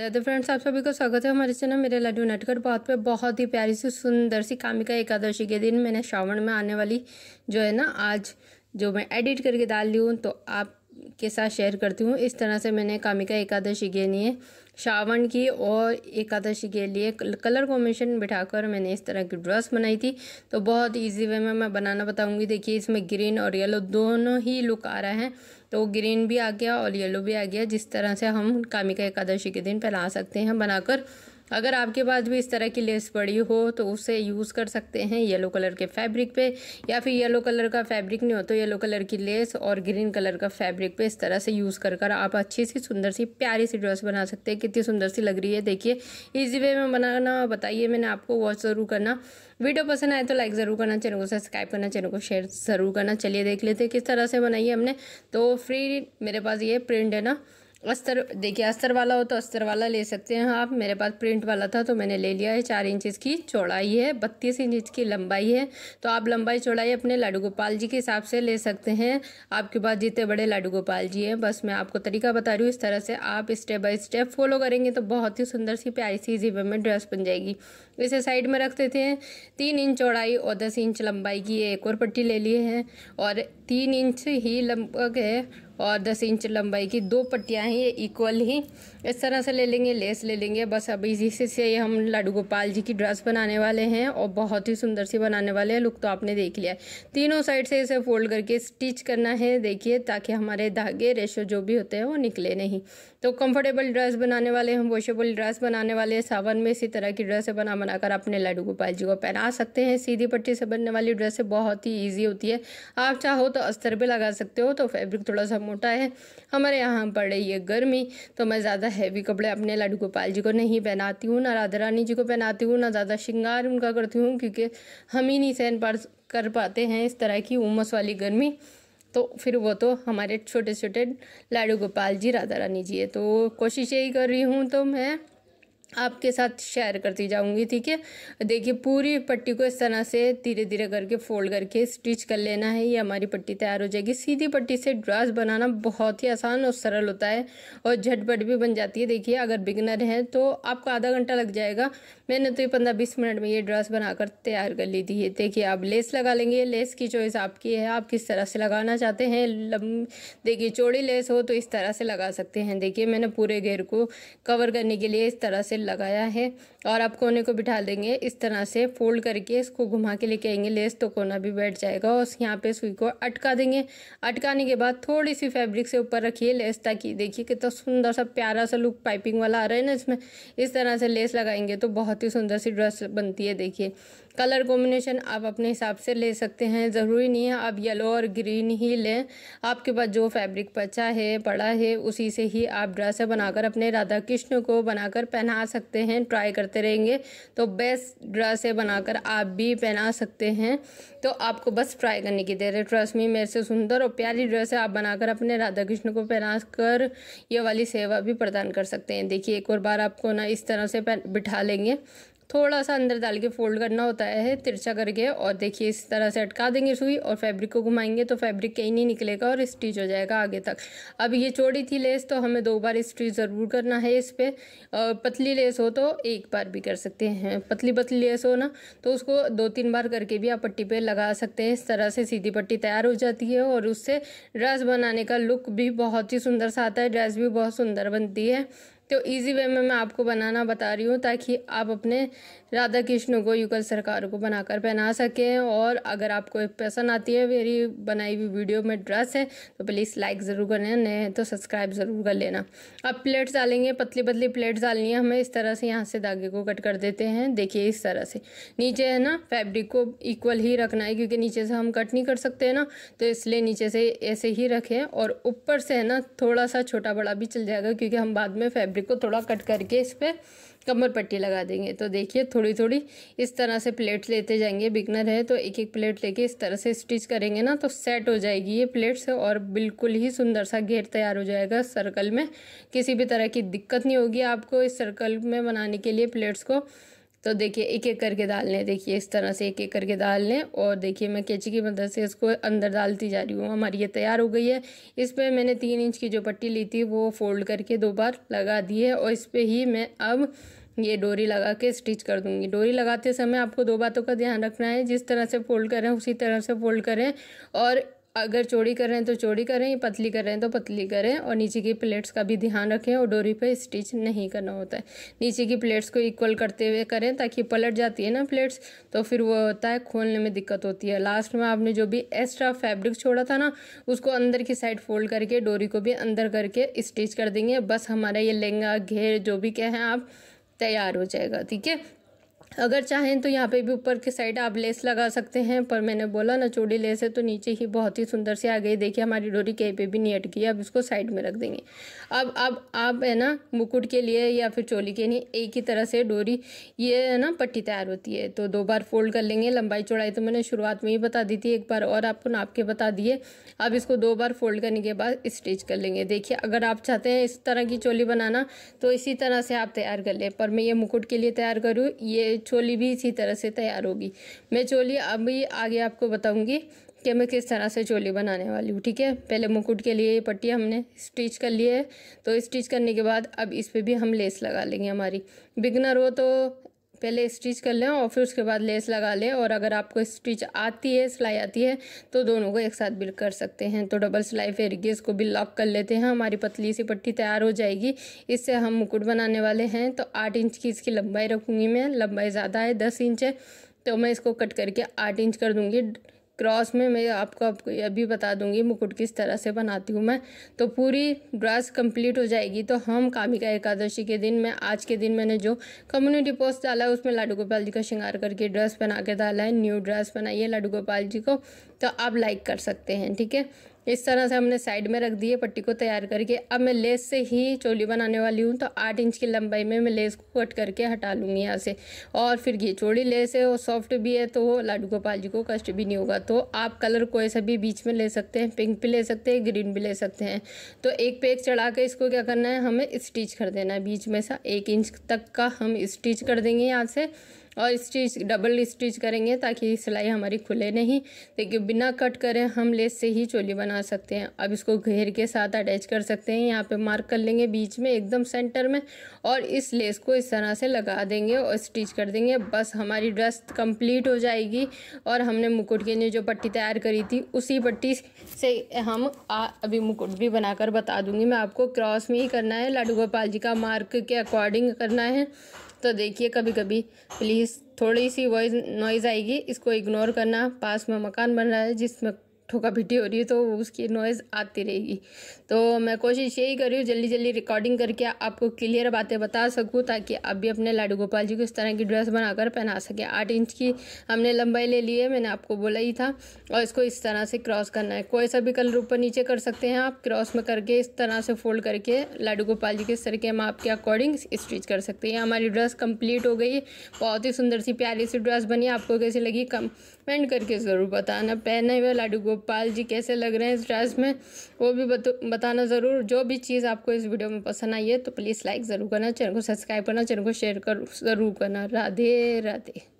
other friends आप सभी को स्वागत है हमारे चैनल मेरे लड्डू नटकर बहुत पे बहुत ही प्यारी सी सुंदर सी कामिका एकादशी के दिन मैंने श्रावण में आने वाली जो है ना आज जो मैं एडिट करके डाल ली हूँ तो आपके साथ शेयर करती हूँ इस तरह से मैंने कामिका एकादशी के लिए श्रावण की और एकादशी के लिए कलर कॉम्बिनेशन बिठाकर मैंने इस तरह की ड्रेस बनाई थी तो बहुत इजी वे में मैं बनाना बताऊंगी देखिए इसमें ग्रीन और येलो दोनों ही लुक आ रहा है तो ग्रीन भी आ गया और येलो भी आ गया जिस तरह से हम कामिका एकादशी के दिन पहना सकते हैं बनाकर अगर आपके पास भी इस तरह की लेस पड़ी हो तो उसे यूज़ कर सकते हैं येलो कलर के फैब्रिक पे या फिर येलो कलर का फैब्रिक नहीं हो तो येलो कलर की लेस और ग्रीन कलर का फैब्रिक पे इस तरह से यूज़ कर कर आप अच्छी सी सुंदर सी प्यारी सी ड्रेस बना सकते हैं कितनी सुंदर सी लग रही है देखिए इजी वे में बनाना बताइए मैंने आपको वॉच ज़रूर करना वीडियो पसंद आए तो लाइक ज़रूर करना चैनल को सब्सक्राइब करना चैनल को शेयर ज़रूर करना चलिए देख लेते हैं किस तरह से बनाइए हमने तो फ्री मेरे पास ये प्रिंट है ना अस्तर देखिए अस्तर वाला हो तो अस्तर वाला ले सकते हैं आप मेरे पास प्रिंट वाला था तो मैंने ले लिया है चार इंच की चौड़ाई है बत्तीस इंच की लंबाई है तो आप लंबाई चौड़ाई अपने लाडू गोपाल जी के हिसाब से ले सकते हैं आपके पास जितने बड़े लाडू गोपाल जी हैं बस मैं आपको तरीका बता रही हूँ इस तरह से आप स्टेप बाई स्टेप फॉलो करेंगे तो बहुत ही सुंदर सी प्यारी सी जीवन में ड्रेस बन जाएगी इसे साइड में रख देते हैं तीन इंच चौड़ाई और दस इंच लंबाई की एक और पट्टी ले लिए हैं और तीन इंच ही लगभग है और दस इंच लंबाई की दो पट्टियाँ हैं ये इक्वल ही इस तरह से ले लेंगे लेस ले लेंगे बस अब इसी से, से हम लाडू गोपाल जी की ड्रेस बनाने वाले हैं और बहुत ही सुंदर सी बनाने वाले हैं लुक तो आपने देख लिया है तीनों साइड से इसे फोल्ड करके स्टिच करना है देखिए ताकि हमारे धागे रेशो जो भी होते हैं वो निकले नहीं तो कम्फर्टेबल ड्रेस बनाने वाले हम वॉशेबल ड्रेस बनाने वाले सावन में इसी तरह की ड्रेसें बना बनाकर अपने लाडू गोपाल जी को पहना सकते हैं सीधी पट्टी से बनने वाली ड्रेसें बहुत ही ईजी होती है आप चाहो तो अस्तर भी लगा सकते हो तो फैब्रिक थोड़ा सा मोटा है हमारे यहाँ रही ये गर्मी तो मैं ज़्यादा हैवी कपड़े अपने लाडू गोपाल जी को नहीं पहनाती हूँ ना राधा रानी जी को पहनाती हूँ ना ज़्यादा श्रृंगार उनका करती हूँ क्योंकि हम ही नहीं सहन पार कर पाते हैं इस तरह की उमस वाली गर्मी तो फिर वो तो हमारे छोटे छोटे लाडू गोपाल जी राधा रानी जी है तो कोशिश यही कर रही हूँ तो मैं आपके साथ शेयर करती जाऊंगी ठीक है देखिए पूरी पट्टी को इस तरह से धीरे धीरे करके फोल्ड करके स्टिच कर लेना है ये हमारी पट्टी तैयार हो जाएगी सीधी पट्टी से ड्रास बनाना बहुत ही आसान और सरल होता है और झटपट भी बन जाती है देखिए अगर बिगनर है तो आपको आधा घंटा लग जाएगा मैंने तो ये पंद्रह बीस मिनट में ये ड्रास बनाकर तैयार कर ली थी देखिए आप लेस लगा लेंगे लेस की चॉइस आपकी है आप किस तरह से लगाना चाहते हैं देखिए चौड़ी लेस हो तो इस तरह से लगा सकते हैं देखिए मैंने पूरे घेर को कवर करने के लिए इस तरह से लगाया है और आप कोने को बिठा देंगे इस तरह से फोल्ड करके इसको घुमा के लेके आएंगे लेस तो कोना भी बैठ जाएगा और यहाँ पे सुई को अटका देंगे अटकाने के बाद थोड़ी सी फैब्रिक से ऊपर रखिए लेस ताकि देखिए कितना तो सुंदर सा प्यारा सा लुक पाइपिंग वाला आ रहा है ना इसमें इस तरह से लेस लगाएंगे तो बहुत ही सुंदर सी ड्रेस बनती है देखिए कलर कॉम्बिनेशन आप अपने हिसाब से ले सकते हैं ज़रूरी नहीं है आप येलो और ग्रीन ही लें आपके पास जो फैब्रिक बचा है पड़ा है उसी से ही आप ड्रेसें बनाकर अपने राधा कृष्ण को बनाकर पहना सकते हैं ट्राई करते रहेंगे तो बेस्ट ड्रेसें बनाकर आप भी पहना सकते हैं तो आपको बस ट्राई करने की देर है ट्रस्ट में मेरे से सुंदर और प्यारी है आप बनाकर अपने राधा कृष्ण को पहना कर ये वाली सेवा भी प्रदान कर सकते हैं देखिए एक और बार आपको ना इस तरह से बिठा लेंगे थोड़ा सा अंदर डाल के फोल्ड करना होता है तिरछा करके और देखिए इस तरह से अटका देंगे सुई और फैब्रिक को घुमाएंगे तो फैब्रिक कहीं नहीं निकलेगा और स्टिच हो जाएगा आगे तक अब ये चौड़ी थी लेस तो हमें दो बार स्टिच ज़रूर करना है इस पर और पतली लेस हो तो एक बार भी कर सकते हैं पतली पतली लेस हो ना तो उसको दो तीन बार करके भी आप पट्टी पर लगा सकते हैं इस तरह से सीधी पट्टी तैयार हो जाती है और उससे ड्रेस बनाने का लुक भी बहुत ही सुंदर सा आता है ड्रेस भी बहुत सुंदर बनती है तो इजी वे में मैं आपको बनाना बता रही हूँ ताकि आप अपने राधा कृष्ण को युगल सरकार को बनाकर पहना सकें और अगर आपको पसंद आती है मेरी बनाई हुई वीडियो में ड्रेस है तो प्लीज़ लाइक ज़रूर कर लेना नए तो सब्सक्राइब ज़रूर कर लेना अब प्लेट्स डालेंगे पतली पतली प्लेट्स डालनी है हमें इस तरह से यहाँ से धागे को कट कर देते हैं देखिए इस तरह से नीचे है ना फैब्रिक को इक्वल ही रखना है क्योंकि नीचे से हम कट नहीं कर सकते हैं ना तो इसलिए नीचे से ऐसे ही रखें और ऊपर से है ना थोड़ा सा छोटा बड़ा भी चल जाएगा क्योंकि हम बाद में फैब्रिक फैब्रिक को थोड़ा कट करके इस पर कमर पट्टी लगा देंगे तो देखिए थोड़ी थोड़ी इस तरह से प्लेट्स लेते जाएंगे बिगनर है तो एक एक प्लेट लेके इस तरह से स्टिच करेंगे ना तो सेट हो जाएगी ये प्लेट्स और बिल्कुल ही सुंदर सा घेर तैयार हो जाएगा सर्कल में किसी भी तरह की दिक्कत नहीं होगी आपको इस सर्कल में बनाने के लिए प्लेट्स को तो देखिए एक एक करके डाल लें देखिए इस तरह से एक एक करके डाल लें और देखिए मैं कैची की मदद से इसको अंदर डालती जा रही हूँ हमारी ये तैयार हो गई है इस पर मैंने तीन इंच की जो पट्टी ली थी वो फोल्ड करके दो बार लगा दी है और इस पर ही मैं अब ये डोरी लगा के स्टिच कर दूंगी डोरी लगाते समय आपको दो बातों का ध्यान रखना है जिस तरह से फोल्ड करें उसी तरह से फोल्ड करें और अगर चौड़ी कर रहे हैं तो चौड़ी करें या पतली कर रहे हैं तो पतली करें और नीचे की प्लेट्स का भी ध्यान रखें और डोरी पर स्टिच नहीं करना होता है नीचे की प्लेट्स को इक्वल करते हुए करें ताकि पलट जाती है ना प्लेट्स तो फिर वो होता है खोलने में दिक्कत होती है लास्ट में आपने जो भी एक्स्ट्रा फैब्रिक छोड़ा था ना उसको अंदर की साइड फोल्ड करके डोरी को भी अंदर करके स्टिच कर देंगे बस हमारा ये लहंगा घेर जो भी कहें आप तैयार हो जाएगा ठीक है अगर चाहें तो यहाँ पे भी ऊपर की साइड आप लेस लगा सकते हैं पर मैंने बोला ना चूड़ी लेस है तो नीचे ही बहुत ही सुंदर से आ गई देखिए हमारी डोरी कहीं पे भी नहीं अटकी अब इसको साइड में रख देंगे अब अब आप है ना मुकुट के लिए या फिर चोली के लिए एक ही तरह से डोरी ये है ना पट्टी तैयार होती है तो दो बार फोल्ड कर लेंगे लंबाई चौड़ाई तो मैंने शुरुआत में ही बता दी थी एक बार और आपको नाप के बता दिए अब इसको दो बार फोल्ड करने के बाद स्टिच कर लेंगे देखिए अगर आप चाहते हैं इस तरह की चोली बनाना तो इसी तरह से आप तैयार कर लें पर मैं ये मुकुट के लिए तैयार करूँ ये चोली भी इसी तरह से तैयार होगी मैं चोली अभी आगे आपको बताऊँगी कि मैं किस तरह से चोली बनाने वाली हूँ ठीक है पहले मुकुट के लिए ये पट्टी हमने स्टिच कर ली है तो स्टिच करने के बाद अब इस पर भी हम लेस लगा लेंगे हमारी बिगनर हो तो पहले स्टिच कर लें और फिर उसके बाद लेस लगा लें और अगर आपको स्टिच आती है सिलाई आती है तो दोनों को एक साथ बिल कर सकते हैं तो डबल सिलाई फेर के इसको भी लॉक कर लेते हैं हमारी पतली सी पट्टी तैयार हो जाएगी इससे हम मुकुट बनाने वाले हैं तो आठ इंच की इसकी लंबाई रखूँगी मैं लंबाई ज़्यादा है दस इंच है तो मैं इसको कट करके आठ इंच कर दूँगी क्रॉस में मैं आपको अभी बता दूंगी मुकुट किस तरह से बनाती हूँ मैं तो पूरी ड्रेस कंप्लीट हो जाएगी तो हम कामिका एकादशी के दिन मैं आज के दिन मैंने जो कम्युनिटी पोस्ट डाला है उसमें लाडू गोपाल जी का श्रृंगार करके ड्रेस बना के डाला है न्यू ड्रेस बनाइए लाडू गोपाल जी को तो आप लाइक कर सकते हैं ठीक है इस तरह से हमने साइड में रख दिए पट्टी को तैयार करके अब मैं लेस से ही चोली बनाने वाली हूँ तो आठ इंच की लंबाई में मैं लेस को कट करके हटा लूँगी यहाँ से और फिर ये चौड़ी लेस है वो सॉफ्ट भी है तो वो लाडू गोपाल जी को कष्ट भी नहीं होगा तो आप कलर कोई सा भी बीच में ले सकते हैं पिंक भी ले सकते हैं ग्रीन भी ले सकते हैं तो एक पे एक चढ़ा के इसको क्या करना है हमें स्टिच कर देना है बीच में सा एक इंच तक का हम स्टिच कर देंगे यहाँ से और स्टिच डबल स्टिच करेंगे ताकि सिलाई हमारी खुले नहीं देखिए बिना कट करें हम लेस से ही चोली बना सकते हैं अब इसको घेर के साथ अटैच कर सकते हैं यहाँ पे मार्क कर लेंगे बीच में एकदम सेंटर में और इस लेस को इस तरह से लगा देंगे और स्टिच कर देंगे बस हमारी ड्रेस कंप्लीट हो जाएगी और हमने मुकुट के लिए जो पट्टी तैयार करी थी उसी पट्टी से हम आ, अभी मुकुट भी बनाकर बता दूंगी मैं आपको क्रॉस में ही करना है लाडू गोपाल जी का मार्क के अकॉर्डिंग करना है तो देखिए कभी कभी प्लीज़ थोड़ी सी वॉइस नॉइज़ आएगी इसको इग्नोर करना पास में मकान बन रहा है जिसमें ठोका पिटी हो रही है तो उसकी नॉइज़ आती रहेगी तो मैं कोशिश यही कर रही हूँ जल्दी जल्दी रिकॉर्डिंग करके आपको क्लियर बातें बता सकूँ ताकि आप भी अपने लाडू गोपाल जी को इस तरह की ड्रेस बनाकर पहना सके आठ इंच की हमने लंबाई ले ली है मैंने आपको बोला ही था और इसको इस तरह से क्रॉस करना है कोई सा भी कलर ऊपर नीचे कर सकते हैं आप क्रॉस में करके इस तरह से फोल्ड करके लाडू गोपाल जी के सर के माप के अकॉर्डिंग स्टिच कर सकते हैं हमारी ड्रेस कंप्लीट हो गई बहुत ही सुंदर सी प्यारी सी ड्रेस बनी आपको कैसी लगी कमेंट करके ज़रूर बताना पहने हुए लाडू गोपाल गोपाल जी कैसे लग रहे हैं इस ड्रेस में वो भी बताना ज़रूर जो भी चीज़ आपको इस वीडियो में पसंद आई है तो प्लीज़ लाइक ज़रूर करना चैनल को सब्सक्राइब करना चैनल को शेयर कर ज़रूर करना राधे राधे